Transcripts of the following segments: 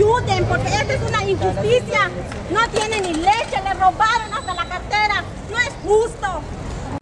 ayuden, porque esta es una injusticia. No tienen ni leche, le robaron hasta la cartera. No es justo.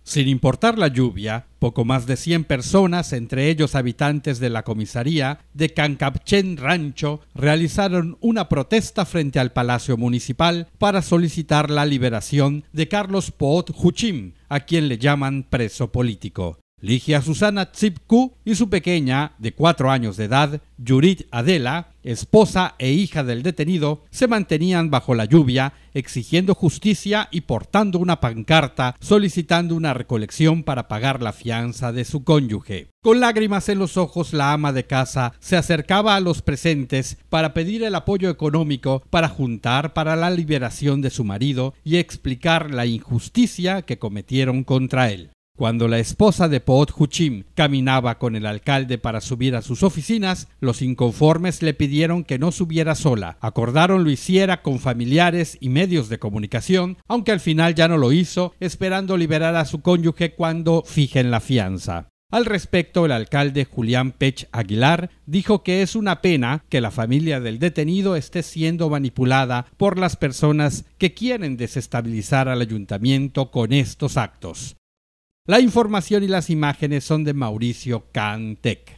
Sin importar la lluvia, poco más de 100 personas, entre ellos habitantes de la comisaría de Cancapchen Rancho, realizaron una protesta frente al Palacio Municipal para solicitar la liberación de Carlos Poot Juchim, a quien le llaman preso político. Ligia Susana Tsipku y su pequeña, de cuatro años de edad, Yurit Adela, esposa e hija del detenido, se mantenían bajo la lluvia, exigiendo justicia y portando una pancarta solicitando una recolección para pagar la fianza de su cónyuge. Con lágrimas en los ojos, la ama de casa se acercaba a los presentes para pedir el apoyo económico para juntar para la liberación de su marido y explicar la injusticia que cometieron contra él. Cuando la esposa de Poot Huchim caminaba con el alcalde para subir a sus oficinas, los inconformes le pidieron que no subiera sola. Acordaron lo hiciera con familiares y medios de comunicación, aunque al final ya no lo hizo, esperando liberar a su cónyuge cuando fijen la fianza. Al respecto, el alcalde Julián Pech Aguilar dijo que es una pena que la familia del detenido esté siendo manipulada por las personas que quieren desestabilizar al ayuntamiento con estos actos. La información y las imágenes son de Mauricio Cantec.